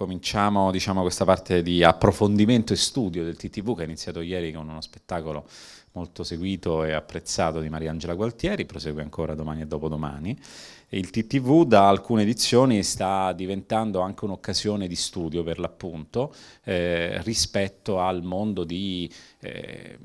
cominciamo diciamo, questa parte di approfondimento e studio del TTV che è iniziato ieri con uno spettacolo molto seguito e apprezzato di Mariangela Gualtieri, prosegue ancora domani e dopodomani. Il TTV da alcune edizioni sta diventando anche un'occasione di studio per l'appunto eh, rispetto al mondo di eh,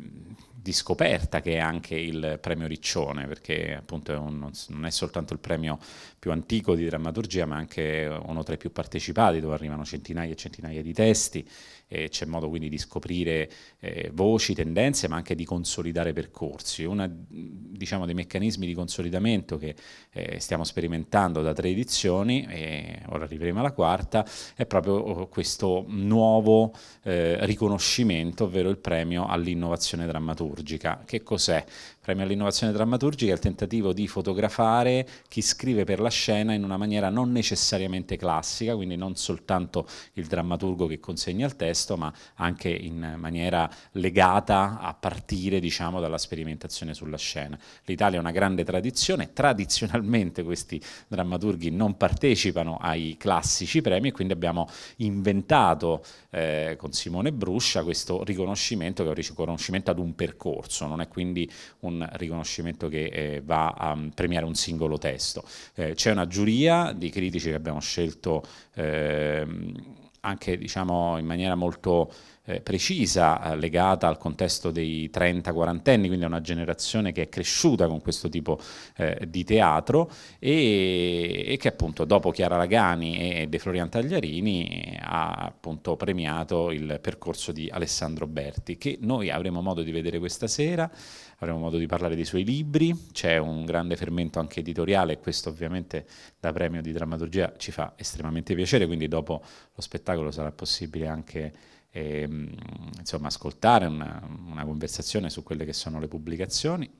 di scoperta che è anche il premio Riccione, perché appunto è un, non è soltanto il premio più antico di drammaturgia, ma anche uno tra i più partecipati, dove arrivano centinaia e centinaia di testi eh, c'è modo quindi di scoprire eh, voci, tendenze, ma anche di consolidare percorsi. Uno diciamo, dei meccanismi di consolidamento che eh, stiamo sperimentando da tre edizioni, e ora arriveremo alla quarta, è proprio oh, questo nuovo eh, riconoscimento, ovvero il premio all'innovazione drammaturgica. Che cos'è? premio all'innovazione drammaturgica è il tentativo di fotografare chi scrive per la scena in una maniera non necessariamente classica, quindi non soltanto il drammaturgo che consegna il testo, ma anche in maniera legata a partire diciamo, dalla sperimentazione sulla scena. L'Italia è una grande tradizione, tradizionalmente questi drammaturghi non partecipano ai classici premi e quindi abbiamo inventato eh, con Simone Bruscia questo riconoscimento che è un riconoscimento ad un percorso, non è quindi un un riconoscimento che eh, va a mm, premiare un singolo testo. Eh, c'è una giuria di critici che abbiamo scelto ehm, anche diciamo, in maniera molto eh, precisa eh, legata al contesto dei 30-40 anni, quindi a una generazione che è cresciuta con questo tipo eh, di teatro e, e, che appunto dopo Chiara Lagani e De Florian Tagliarini ha appunto premiato il percorso di Alessandro Berti, che noi avremo modo di vedere questa sera, avremo modo di parlare dei suoi libri, c'è un grande fermento anche editoriale e questo ovviamente da premio di drammaturgia ci fa estremamente piacere, quindi dopo lo spettacolo sarà possibile anche e, ehm, insomma, ascoltare una, una conversazione su quelle che sono le pubblicazioni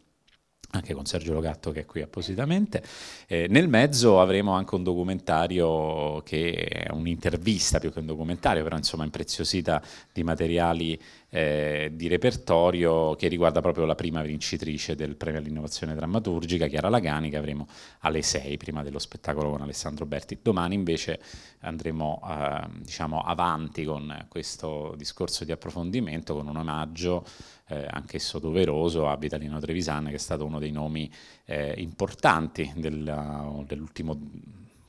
anche con Sergio Logatto che è qui appositamente. Eh, nel mezzo avremo anche un documentario che è un'intervista più che un documentario, però insomma impreziosita di materiali eh, di repertorio che riguarda proprio la prima vincitrice del premio all'innovazione drammaturgica, Chiara Lagani, che avremo alle 6 prima dello spettacolo con Alessandro Berti. Domani invece andremo eh, diciamo, avanti con questo discorso di approfondimento, con un omaggio eh, anch'esso doveroso, a Vitalino Trevisan, che è stato uno dei nomi eh, importanti del, uh, dell'ultimo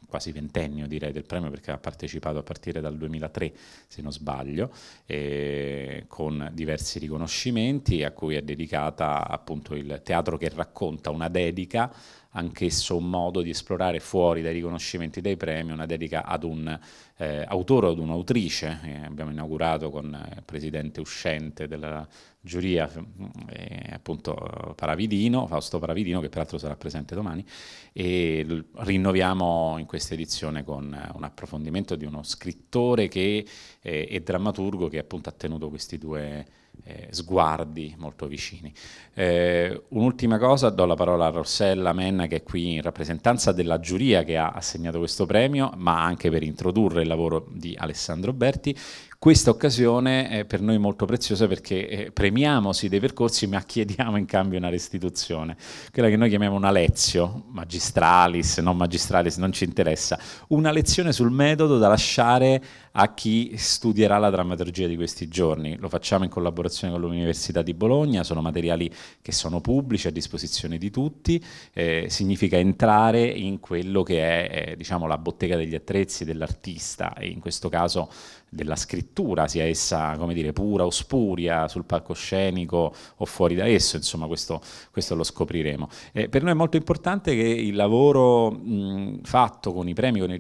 quasi ventennio direi del premio perché ha partecipato a partire dal 2003 se non sbaglio eh, con diversi riconoscimenti a cui è dedicata appunto il teatro che racconta una dedica anch'esso un modo di esplorare fuori dai riconoscimenti dei premi una dedica ad un eh, autore o ad un'autrice. Eh, abbiamo inaugurato con il presidente uscente della giuria, mm, eh, appunto Paravidino, Fausto Paravidino, che peraltro sarà presente domani, e rinnoviamo in questa edizione con un approfondimento di uno scrittore che, eh, e drammaturgo che appunto ha tenuto questi due eh, sguardi molto vicini. Eh, un'ultima cosa, do la parola a Rossella Menna che è qui in rappresentanza della giuria che ha assegnato questo premio, ma anche per introdurre il lavoro di Alessandro Berti. Questa occasione è per noi molto preziosa perché eh, premiamo sì dei percorsi ma chiediamo in cambio una restituzione, quella che noi chiamiamo una lezio, magistralis, non magistralis, non ci interessa, una lezione sul metodo da lasciare a chi studierà la drammaturgia di questi giorni. Lo facciamo in collaborazione con l'Università di Bologna, sono materiali che sono pubblici, a disposizione di tutti, eh, significa entrare in quello che è eh, diciamo, la bottega degli attrezzi dell'artista, e in questo caso della scrittura, sia essa dire, pura o spuria, sul palcoscenico o fuori da esso, insomma questo, questo lo scopriremo. Eh, per noi è molto importante che il lavoro mh, fatto con i premi, con i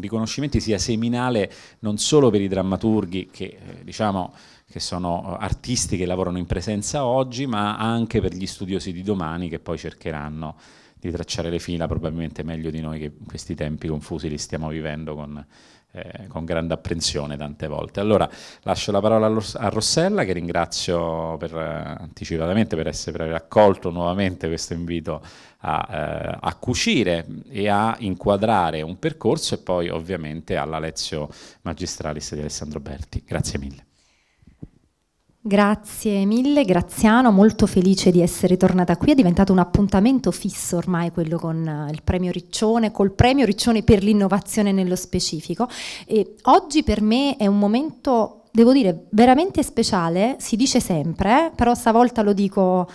riconoscimenti sia seminale non solo per i drammaturghi che, eh, diciamo, che sono eh, artisti che lavorano in presenza oggi, ma anche per gli studiosi di domani che poi cercheranno di tracciare le fila probabilmente meglio di noi che in questi tempi confusi li stiamo vivendo con, eh, con grande apprensione tante volte. Allora lascio la parola a Rossella che ringrazio per, eh, anticipatamente per, essere, per aver accolto nuovamente questo invito a, eh, a, cucire e a inquadrare un percorso e poi ovviamente alla Lezio Magistralis di Alessandro Berti. Grazie mille. Grazie mille, Graziano, molto felice di essere tornata qui, è diventato un appuntamento fisso ormai quello con eh, il premio Riccione, col premio Riccione per l'innovazione nello specifico e oggi per me è un momento, devo dire, veramente speciale, si dice sempre, eh, però stavolta lo dico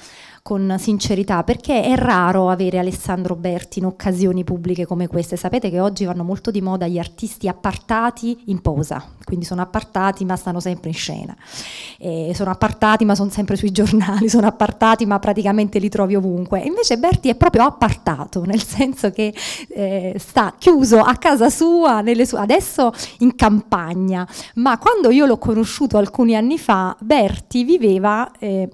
con sincerità, perché è raro avere Alessandro Berti in occasioni pubbliche come queste. Sapete che oggi vanno molto di moda gli artisti appartati in posa, quindi sono appartati ma stanno sempre in scena, eh, sono appartati ma sono sempre sui giornali, sono appartati ma praticamente li trovi ovunque. Invece Berti è proprio appartato, nel senso che eh, sta chiuso a casa sua, sue, adesso in campagna, ma quando io l'ho conosciuto alcuni anni fa, Berti viveva... Eh,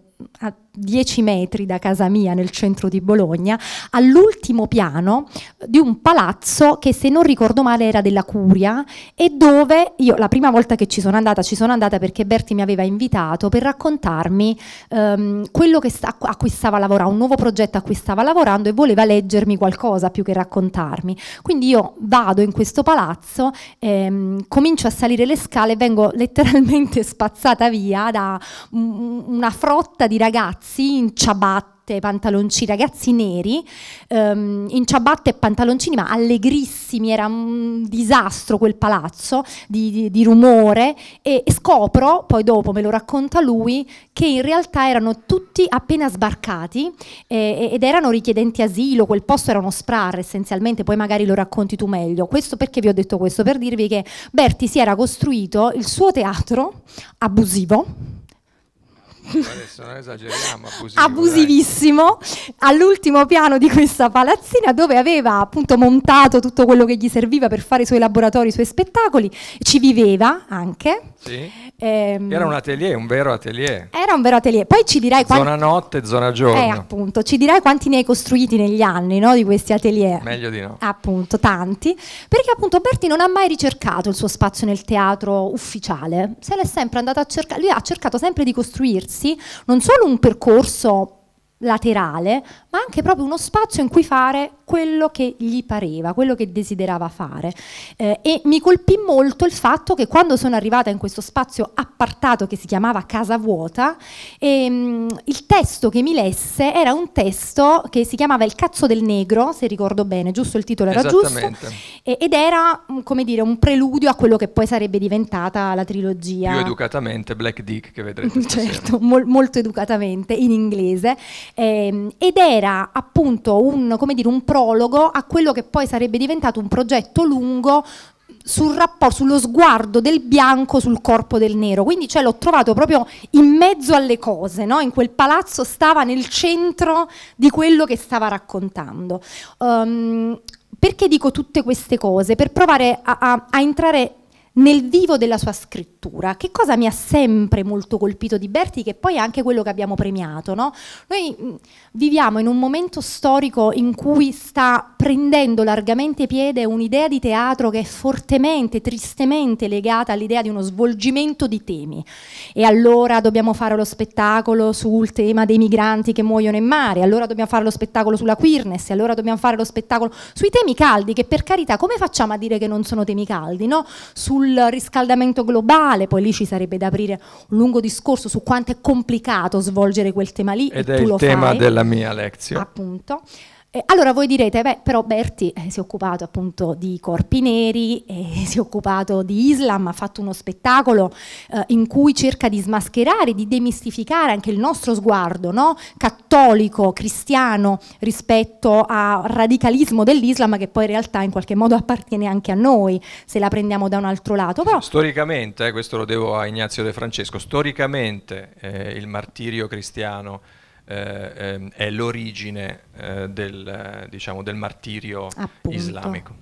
10 metri da casa mia nel centro di Bologna, all'ultimo piano di un palazzo che se non ricordo male era della Curia e dove io la prima volta che ci sono andata, ci sono andata perché Berti mi aveva invitato per raccontarmi ehm, quello che a cui stava lavorando, un nuovo progetto a cui stava lavorando e voleva leggermi qualcosa più che raccontarmi. Quindi io vado in questo palazzo, ehm, comincio a salire le scale e vengo letteralmente spazzata via da una frotta di ragazzi ragazzi in ciabatte pantaloncini, ragazzi neri, um, in ciabatte e pantaloncini, ma allegrissimi, era un disastro quel palazzo di, di, di rumore e, e scopro, poi dopo me lo racconta lui, che in realtà erano tutti appena sbarcati eh, ed erano richiedenti asilo, quel posto era uno SPRAR essenzialmente, poi magari lo racconti tu meglio. Questo perché vi ho detto questo? Per dirvi che Berti si era costruito il suo teatro abusivo, Adesso non esageriamo, abusivo, abusivissimo, dai. all'ultimo piano di questa palazzina dove aveva appunto montato tutto quello che gli serviva per fare i suoi laboratori, i suoi spettacoli, ci viveva anche. Sì. Ehm, era un atelier, un vero atelier. Era un vero atelier. Poi ci dirai quanti... Zona notte, zona giorno. Eh, appunto, ci dirai quanti ne hai costruiti negli anni, no, di questi atelier. Meglio di no. Appunto, tanti. Perché appunto Berti non ha mai ricercato il suo spazio nel teatro ufficiale. Se l'è sempre andata a cercare, lui ha cercato sempre di costruirsi non solo un percorso laterale, ma anche proprio uno spazio in cui fare quello che gli pareva, quello che desiderava fare. Eh, e mi colpì molto il fatto che quando sono arrivata in questo spazio appartato che si chiamava Casa Vuota, ehm, il testo che mi lesse era un testo che si chiamava Il cazzo del negro, se ricordo bene, giusto il titolo era giusto, eh, ed era mm, come dire un preludio a quello che poi sarebbe diventata la trilogia. Più educatamente Black Dick che vedrete. Mm, certo, mol molto educatamente in inglese, ehm, ed era appunto un, come dire, un pro prologo a quello che poi sarebbe diventato un progetto lungo sul rapporto, sullo sguardo del bianco sul corpo del nero. Quindi cioè, l'ho trovato proprio in mezzo alle cose, no? in quel palazzo stava nel centro di quello che stava raccontando. Um, perché dico tutte queste cose? Per provare a, a, a entrare nel vivo della sua scrittura. Che cosa mi ha sempre molto colpito di Berti, che poi è anche quello che abbiamo premiato. No? Noi mm, viviamo in un momento storico in cui sta prendendo largamente piede un'idea di teatro che è fortemente, tristemente legata all'idea di uno svolgimento di temi. E allora dobbiamo fare lo spettacolo sul tema dei migranti che muoiono in mare, allora dobbiamo fare lo spettacolo sulla queerness, allora dobbiamo fare lo spettacolo sui temi caldi, che per carità come facciamo a dire che non sono temi caldi? No? Sul sul riscaldamento globale, poi lì ci sarebbe da aprire un lungo discorso su quanto è complicato svolgere quel tema lì. Ed è il tema fai. della mia lezione. Appunto. Eh, allora voi direte, beh, però Berti eh, si è occupato appunto di corpi neri, eh, si è occupato di Islam, ha fatto uno spettacolo eh, in cui cerca di smascherare, di demistificare anche il nostro sguardo no? cattolico, cristiano rispetto al radicalismo dell'Islam che poi in realtà in qualche modo appartiene anche a noi, se la prendiamo da un altro lato. Però... Storicamente, eh, questo lo devo a Ignazio De Francesco, storicamente eh, il martirio cristiano eh, ehm, è l'origine eh, del, diciamo, del, martirio Appunto. islamico.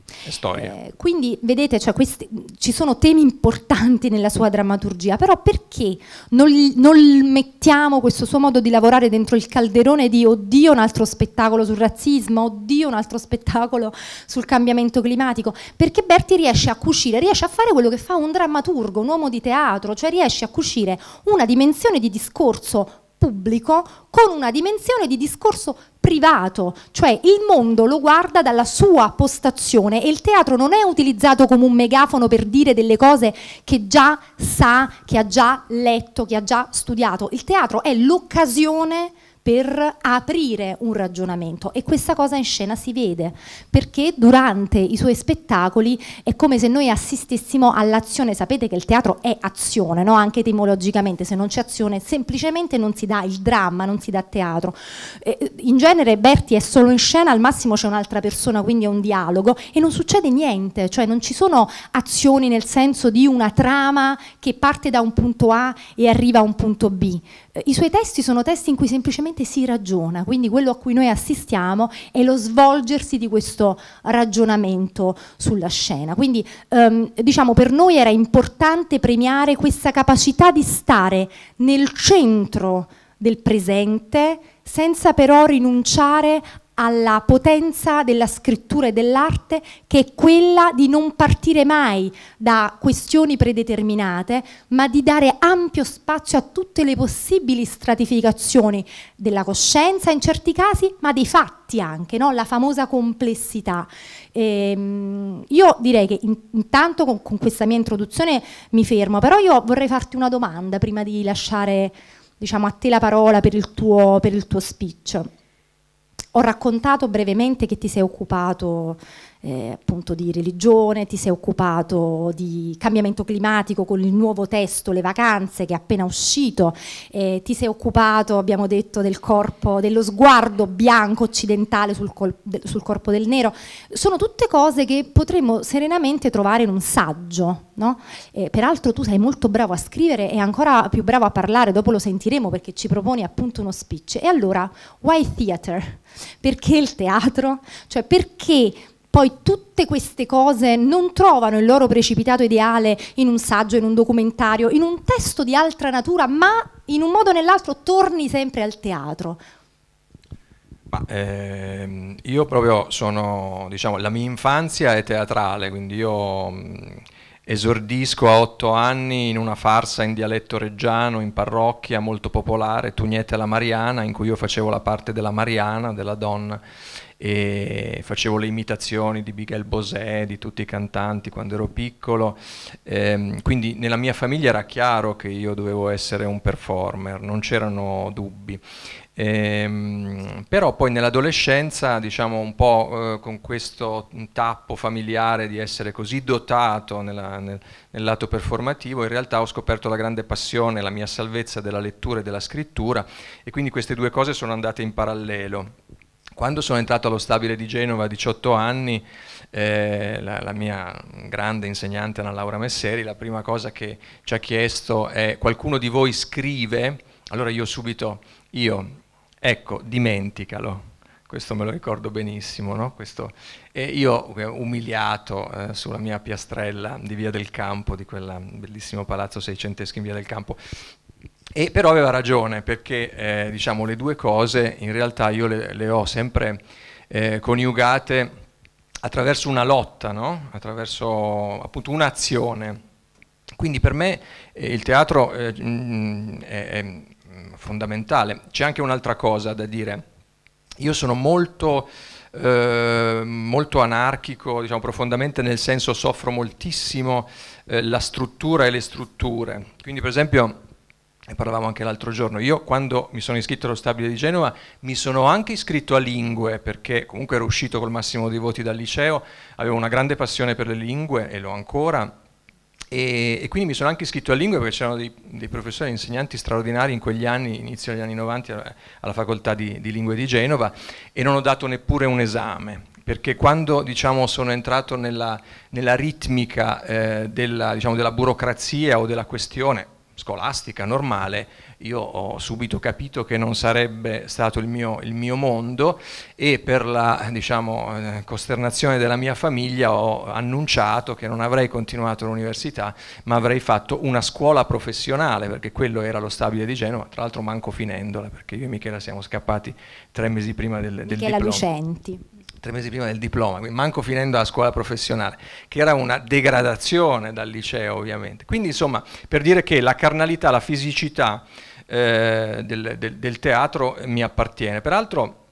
Eh, quindi vedete, cioè, questi, ci sono temi importanti nella sua drammaturgia, però perché non, non, mettiamo questo suo modo di lavorare dentro il calderone di oddio un altro spettacolo sul razzismo, oddio un altro spettacolo sul cambiamento climatico? Perché Berti riesce a cucire, riesce a fare quello che fa un drammaturgo, un uomo di teatro, cioè riesce a cucire una dimensione di discorso pubblico con una dimensione di discorso privato, cioè il mondo lo guarda dalla sua postazione e il teatro non è utilizzato come un megafono per dire delle cose che già sa, che ha già letto, che ha già studiato, il teatro è l'occasione per aprire un ragionamento e questa cosa in scena si vede perché durante i suoi spettacoli è come se noi assistessimo all'azione, sapete che il teatro è azione, no? anche etimologicamente se non c'è azione semplicemente non si dà il dramma, non si dà teatro. Eh, in genere Berti è solo in scena, al massimo c'è un'altra persona, quindi è un dialogo e non succede niente, cioè non ci sono azioni nel senso di una trama che parte da un punto A e arriva a un punto B. I suoi testi sono testi in cui semplicemente si ragiona, quindi quello a cui noi assistiamo è lo svolgersi di questo ragionamento sulla scena. Quindi ehm, diciamo per noi era importante premiare questa capacità di stare nel centro del presente senza però rinunciare alla potenza della scrittura e dell'arte che è quella di non partire mai da questioni predeterminate, ma di dare ampio spazio a tutte le possibili stratificazioni della coscienza in certi casi, ma dei fatti anche, no? la famosa complessità. Ehm, io direi che intanto con, con questa mia introduzione mi fermo, però io vorrei farti una domanda prima di lasciare diciamo, a te la parola per il tuo, per il tuo speech. Ho raccontato brevemente che ti sei occupato eh, appunto di religione, ti sei occupato di cambiamento climatico con il nuovo testo Le vacanze che è appena uscito, eh, ti sei occupato, abbiamo detto, del corpo, dello sguardo bianco occidentale sul, sul corpo del nero. Sono tutte cose che potremmo serenamente trovare in un saggio. No? Eh, peraltro tu sei molto bravo a scrivere e ancora più bravo a parlare, dopo lo sentiremo perché ci proponi appunto uno speech. E allora, why theater? Perché il teatro? Cioè perché poi tutte queste cose non trovano il loro precipitato ideale in un saggio, in un documentario, in un testo di altra natura, ma in un modo o nell'altro torni sempre al teatro. Ma, ehm, io proprio sono, diciamo, la mia infanzia è teatrale, quindi io mh, mm, esordisco a otto anni in una farsa in dialetto reggiano, in parrocchia, molto popolare, Tugnete alla Mariana, in cui io facevo la parte della Mariana, della donna e facevo le imitazioni di Miguel Bosé, di tutti i cantanti quando ero piccolo, ehm, quindi nella mia famiglia era chiaro che io dovevo essere un performer, non c'erano dubbi. Ehm, però poi nell'adolescenza, diciamo un po' eh, con questo tappo familiare di essere così dotato nella, nel, nel lato performativo, in realtà ho scoperto la grande passione, la mia salvezza della lettura e della scrittura e quindi queste due cose sono andate in parallelo quando sono entrato allo stabile di Genova a 18 anni, eh, la, la, mia grande insegnante Anna Laura Messeri, la prima cosa che ci ha chiesto è qualcuno di voi scrive, allora io subito, io, ecco, dimenticalo, questo me lo ricordo benissimo, no? questo, e io eh, umiliato eh, sulla mia piastrella di Via del Campo, di quel bellissimo palazzo seicentesco in Via del Campo, e però aveva ragione perché eh, diciamo, le due cose in realtà io le, le ho sempre eh, coniugate attraverso una lotta, no? attraverso appunto un'azione. Quindi per me eh, il teatro eh, mm, è, è mm, fondamentale. C'è anche un'altra cosa da dire. Io sono molto... Eh, molto anarchico, diciamo profondamente nel senso soffro moltissimo eh, la struttura e le strutture. Quindi per esempio ne parlavamo anche l'altro giorno, io quando mi sono iscritto allo stabile di Genova mi sono anche iscritto a lingue perché comunque ero uscito col massimo dei voti dal liceo, avevo una grande passione per le lingue e l'ho ancora e, e, quindi mi sono anche iscritto a lingue perché c'erano dei, dei professori e insegnanti straordinari in quegli anni, inizio degli anni 90 eh, alla, facoltà di, di lingue di Genova e non ho dato neppure un esame perché quando diciamo, sono entrato nella, nella ritmica eh, della, diciamo, della burocrazia o della questione, scolastica, normale, io ho subito capito che non sarebbe stato il mio, il mio mondo e per la diciamo, eh, costernazione della mia famiglia ho annunciato che non avrei continuato l'università ma avrei fatto una scuola professionale perché quello era lo stabile di Genova, tra l'altro manco finendola perché io e Michela siamo scappati tre mesi prima del, del Michela diploma. Michela Lucenti tre mesi prima del diploma, manco finendo la scuola professionale, che era una degradazione dal liceo ovviamente. Quindi insomma, per dire che la carnalità, la fisicità eh, del, del, del teatro mi appartiene. Peraltro...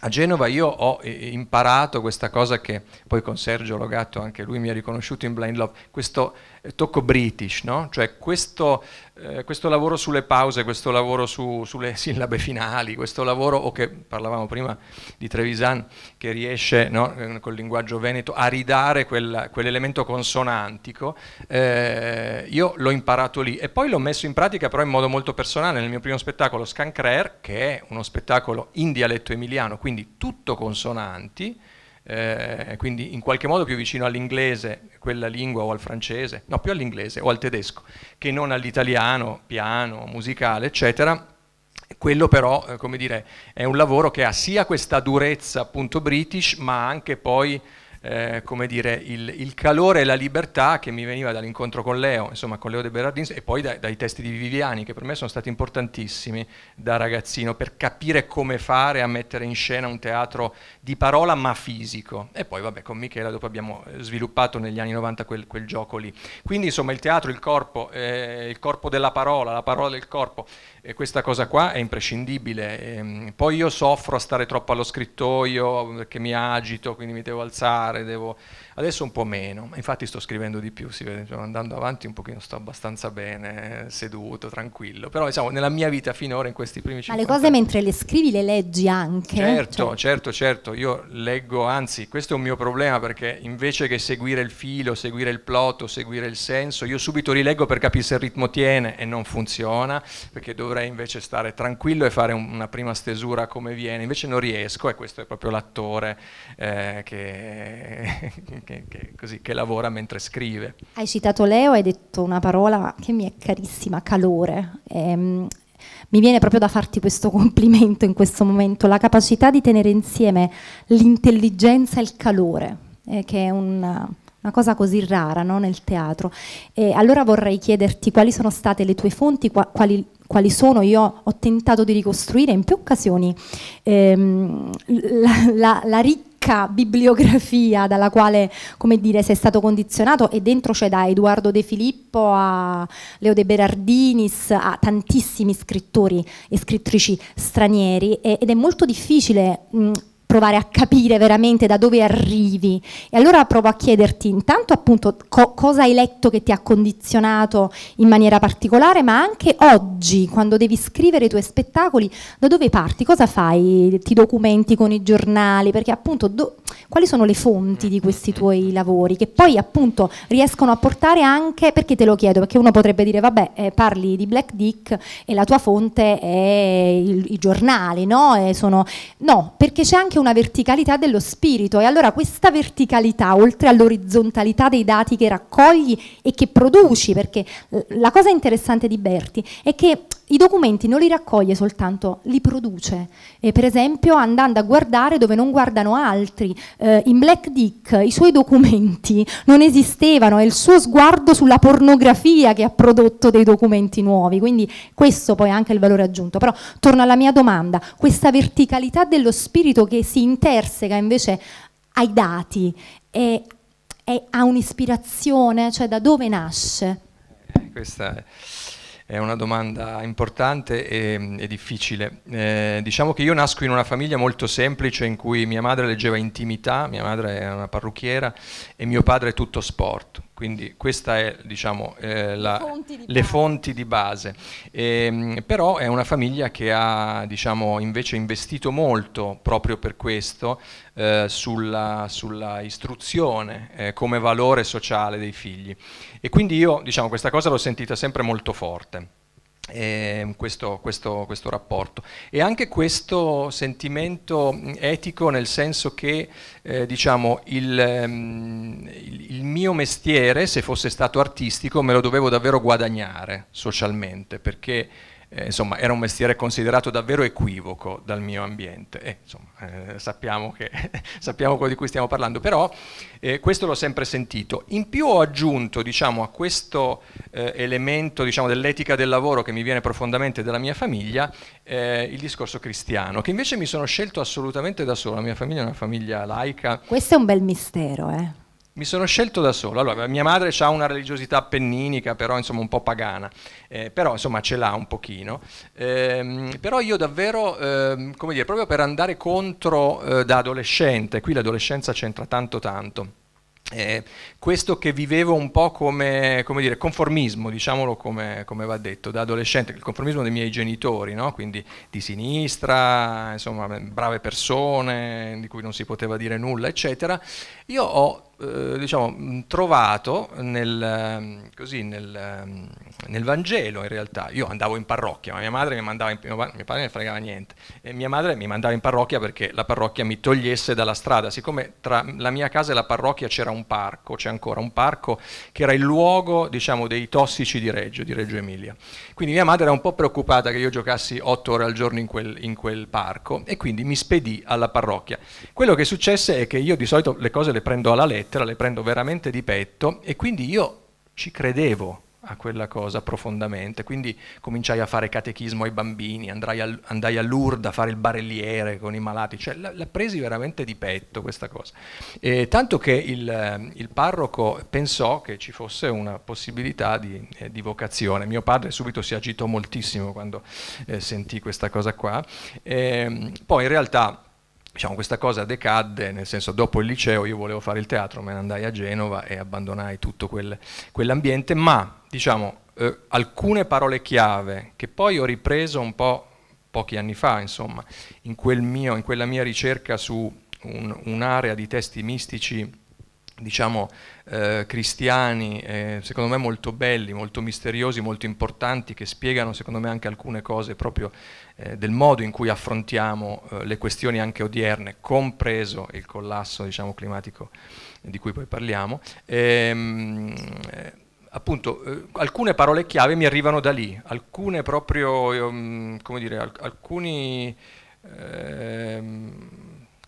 A Genova io ho eh, imparato questa cosa che poi con Sergio Logatto, anche lui mi ha riconosciuto in Blind Love, questo eh, tocco british, no? cioè questo, eh, questo, lavoro sulle pause, questo lavoro su, sulle sillabe finali, questo lavoro, o che parlavamo prima di Trevisan, che riesce no, eh, col linguaggio veneto a ridare quella, quell'elemento consonantico, eh, io l'ho imparato lì e poi l'ho messo in pratica però in modo molto personale nel mio primo spettacolo Scancrer, che è uno spettacolo in dialetto emiliano, quindi tutto consonanti, eh, quindi in qualche modo più vicino all'inglese, quella lingua o al francese, no più all'inglese o al tedesco, che non all'italiano, piano, musicale, eccetera. Quello però, eh, come dire, è un lavoro che ha sia questa durezza appunto british, ma anche poi eh, come dire, il, il, calore e la libertà che mi veniva dall'incontro con Leo, insomma con Leo De Berardins e poi da, dai testi di Viviani che per me sono stati importantissimi da ragazzino per capire come fare a mettere in scena un teatro di parola ma fisico. E poi vabbè con Michela dopo abbiamo eh, sviluppato negli anni 90 quel, quel gioco lì. Quindi insomma il teatro, il corpo, eh, il corpo della parola, la parola del corpo, e eh, questa cosa qua è imprescindibile. E, ehm, poi io soffro a stare troppo allo scrittoio, perché mi agito, quindi mi devo alzare fare, devo adesso un po' meno, infatti sto scrivendo di più, si vede, cioè, andando avanti un pochino sto abbastanza bene, seduto, tranquillo, però diciamo nella mia vita finora in questi primi 50 Ma le cose anni, mentre le scrivi le leggi anche? Certo, cioè. certo, certo, io leggo, anzi questo è un mio problema perché invece che seguire il filo, seguire il plot o seguire il senso, io subito rileggo per capire se il ritmo tiene e non funziona, perché dovrei invece stare tranquillo e fare un, una prima stesura come viene, invece non riesco e questo è proprio l'attore eh, che che, che, così, che, lavora mentre scrive. Hai citato Leo, hai detto una parola che mi è carissima, calore. Ehm, mi viene proprio da farti questo complimento in questo momento, la capacità di tenere insieme l'intelligenza e il calore, eh, che è una, una cosa così rara no? nel teatro. E allora vorrei chiederti quali sono state le tue fonti, quali, quali sono, io ho tentato di ricostruire in più occasioni ehm, la, la, la ricchezza ricca bibliografia dalla quale, come dire, sei stato condizionato e dentro c'è da Edoardo De Filippo a Leo De Berardinis, a tantissimi scrittori e scrittrici stranieri ed è molto difficile... Mh, provare a capire veramente da dove arrivi. E allora provo a chiederti intanto appunto co cosa hai letto che ti ha condizionato in maniera particolare, ma anche oggi, quando devi scrivere i tuoi spettacoli, da dove parti? Cosa fai? Ti documenti con i giornali? Perché appunto quali sono le fonti di questi tuoi lavori che poi appunto riescono a portare anche, perché te lo chiedo, perché uno potrebbe dire vabbè eh, parli di Black Dick e la tua fonte è il, i giornali, no? E sono, no, perché c'è anche un una verticalità dello spirito e allora questa verticalità, oltre all'orizzontalità dei dati che raccogli e che produci, perché la cosa interessante di Berti è che i documenti non li raccoglie soltanto, li produce, e per esempio andando a guardare dove non guardano altri. Eh, in Black Dick i suoi documenti non esistevano, è il suo sguardo sulla pornografia che ha prodotto dei documenti nuovi, quindi questo poi è anche il valore aggiunto. Però torno alla mia domanda, questa verticalità dello spirito che si interseca invece ai dati, è, ha un'ispirazione, cioè da dove nasce? Eh, questa è... È una domanda importante e, mm, e difficile. Eh, diciamo che io nasco in una famiglia molto semplice in cui mia madre leggeva intimità, mia madre è una parrucchiera e mio padre è tutto sport. Quindi queste sono diciamo, eh, le fonti di base. E, ehm, però è una famiglia che ha diciamo, invece investito molto proprio per questo eh, sulla, sulla, istruzione eh, come valore sociale dei figli. E quindi io diciamo, questa cosa l'ho sentita sempre molto forte eh, questo, questo, questo, rapporto. E anche questo sentimento etico nel senso che eh, diciamo, ehm, il, il, mio mestiere, se fosse stato artistico, me lo dovevo davvero guadagnare socialmente, perché eh, insomma, era un mestiere considerato davvero equivoco dal mio ambiente. Eh, insomma, eh, sappiamo, che, sappiamo, quello di cui stiamo parlando, però eh, questo l'ho sempre sentito. In più ho aggiunto diciamo, a questo eh, elemento diciamo, dell'etica del lavoro che mi viene profondamente dalla mia famiglia eh, il discorso cristiano, che invece mi sono scelto assolutamente da solo. La mia famiglia è una famiglia laica. Questo è un bel mistero, eh? Mi sono scelto da solo. Allora, mia madre ha una religiosità appenninica, però insomma un po' pagana, eh, però insomma ce l'ha un pochino. Eh, però io davvero, eh, come dire, proprio per andare contro eh, da adolescente, qui l'adolescenza c'entra tanto tanto. Eh, questo che vivevo un po' come, come dire, conformismo, diciamolo come, come, va detto, da adolescente, il conformismo dei miei genitori, no? quindi di sinistra, insomma, brave persone di cui non si poteva dire nulla, eccetera. Io ho eh, diciamo, trovato nel, così, nel, nel, Vangelo, in realtà, io andavo in parrocchia, ma mia madre mi mandava in, mio padre non fregava niente, e mia madre mi mandava in parrocchia perché la parrocchia mi togliesse dalla strada, siccome tra la mia casa e la parrocchia c'era un parco, c'era ancora, un parco che era il luogo diciamo, dei tossici di Reggio, di Reggio Emilia. Quindi mia madre era un po' preoccupata che io giocassi otto ore al giorno in quel, in quel parco e quindi mi spedì alla parrocchia. Quello che successe è che io di solito le cose le prendo alla lettera, le prendo veramente di petto e quindi io ci credevo a quella cosa profondamente. Quindi cominciai a fare catechismo ai bambini, al, andai a Lourdes a fare il barelliere con i malati, cioè la, la presi veramente di petto questa cosa. E tanto che il, eh, il, parroco pensò che ci fosse una possibilità di, eh, di vocazione. Mio padre subito si agitò moltissimo quando eh, sentì questa cosa qua. E, ehm, poi in realtà diciamo, questa cosa decadde, nel senso dopo il liceo io volevo fare il teatro, me ne andai a Genova e abbandonai tutto quel, quell'ambiente, ma diciamo, eh, alcune parole chiave che poi ho ripreso un po' pochi anni fa, insomma, in, quel mio, in quella mia ricerca su un'area di testi mistici diciamo eh, cristiani, eh, secondo me molto belli, molto misteriosi, molto importanti, che spiegano secondo me anche alcune cose proprio eh, del modo in cui affrontiamo eh, le questioni anche odierne, compreso il collasso diciamo, climatico di cui poi parliamo. E, ehm, eh, appunto eh, alcune parole chiave mi arrivano da lì, alcune proprio, um, come dire, alc alcuni ehm,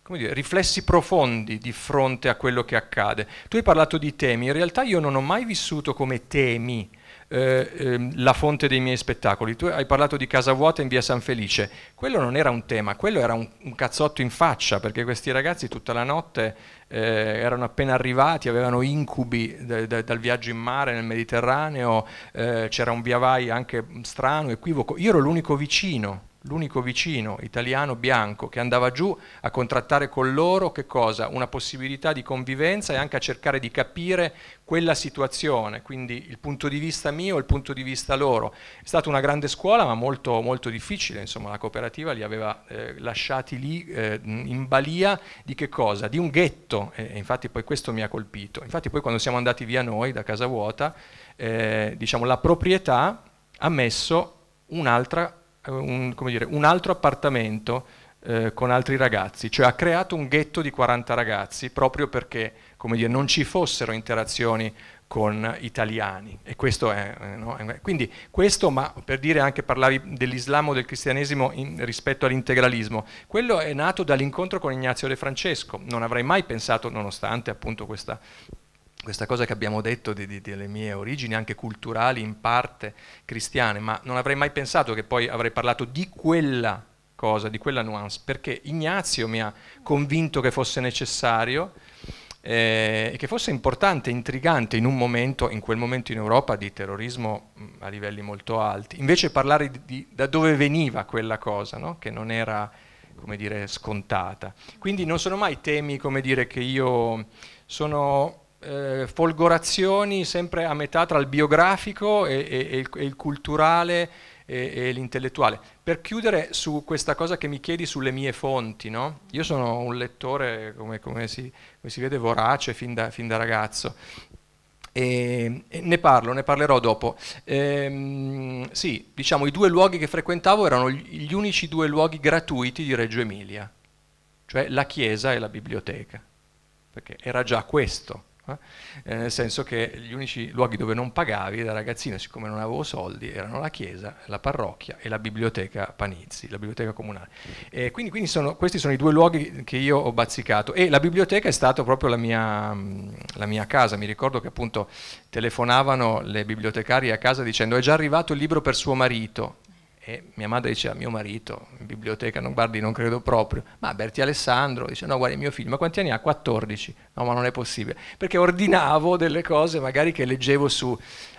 come dire, riflessi profondi di fronte a quello che accade. Tu hai parlato di temi, in realtà io non ho mai vissuto come temi eh, ehm, la fonte dei miei spettacoli. Tu hai parlato di Casa Vuota in via San Felice, quello non era un tema, quello era un, un cazzotto in faccia perché questi ragazzi tutta la notte eh, erano appena arrivati, avevano incubi dal viaggio in mare nel Mediterraneo, eh, c'era un via vai anche strano, equivoco, io ero l'unico vicino l'unico vicino italiano bianco che andava giù a contrattare con loro che cosa? Una possibilità di convivenza e anche a cercare di capire quella situazione, quindi il punto di vista mio e il punto di vista loro. È stata una grande scuola ma molto, molto difficile, insomma la cooperativa li aveva eh, lasciati lì eh, in balia di che cosa? Di un ghetto e, e infatti poi questo mi ha colpito. Infatti poi quando siamo andati via noi da casa vuota, eh, diciamo la proprietà ha messo un'altra un, dire, un altro appartamento eh, con altri ragazzi, cioè ha creato un ghetto di 40 ragazzi proprio perché dire, non ci fossero interazioni con italiani. E questo è, eh, no? Quindi questo, ma per dire anche parlavi dell'Islam o del cristianesimo in, rispetto all'integralismo, quello è nato dall'incontro con Ignazio De Francesco, non avrei mai pensato, nonostante appunto questa questa cosa che abbiamo detto di, di, delle mie origini, anche culturali, in parte cristiane, ma non avrei mai pensato che poi avrei parlato di quella cosa, di quella nuance, perché Ignazio mi ha convinto che fosse necessario eh, e che fosse importante, intrigante in un momento, in quel momento in Europa, di terrorismo mm, a livelli molto alti. Invece parlare di, di da dove veniva quella cosa, no? che non era, come dire, scontata. Quindi non sono mai temi, come dire, che io sono eh, folgorazioni sempre a metà tra il biografico e, e, e il, culturale e, e l'intellettuale. Per chiudere su questa cosa che mi chiedi sulle mie fonti, no? io sono un lettore, come, come, si, come si, vede, vorace fin da, fin da ragazzo. E ne parlo, ne parlerò dopo. Ehm, sì, diciamo i due luoghi che frequentavo erano gli unici due luoghi gratuiti di Reggio Emilia, cioè la chiesa e la biblioteca, perché era già questo eh? eh, nel senso che gli unici luoghi dove non pagavi da ragazzino, siccome non avevo soldi, erano la chiesa, la parrocchia e la biblioteca Panizzi, la biblioteca comunale. E quindi, quindi sono, questi sono i due luoghi che io ho bazzicato e la biblioteca è stata proprio la mia, la mia casa, mi ricordo che appunto telefonavano le bibliotecarie a casa dicendo è già arrivato il libro per suo marito, e mia madre diceva, mio marito, in biblioteca, non guardi, non credo proprio. Ma Berti Alessandro dice, no, guardi, mio figlio, ma quanti anni ha? 14. No, ma non è possibile. Perché ordinavo delle cose magari che leggevo su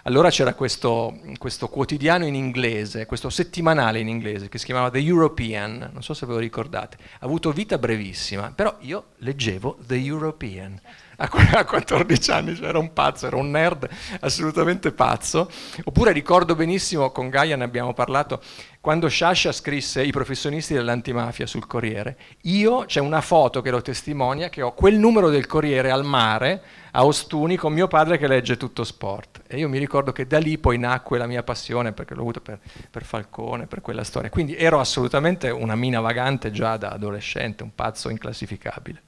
allora c'era questo, questo, quotidiano in inglese, questo settimanale in inglese che si chiamava The European, non so se ve lo ricordate, ha avuto vita brevissima, però io leggevo The European. A 14 anni cioè, ero un pazzo, era un nerd assolutamente pazzo. Oppure ricordo benissimo, con Gaia ne abbiamo parlato, quando Sciascia scrisse I professionisti dell'antimafia sul Corriere, io c'è una foto che lo testimonia che ho quel numero del Corriere al mare a Ostuni con mio padre che legge tutto sport. E io mi ricordo che da lì poi nacque la mia passione perché l'ho avuta per, per Falcone, per quella storia. Quindi ero assolutamente una mina vagante già da adolescente, un pazzo inclassificabile.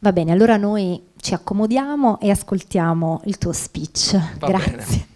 Va bene, allora noi ci accomodiamo e ascoltiamo il tuo speech. Va Grazie. Bene.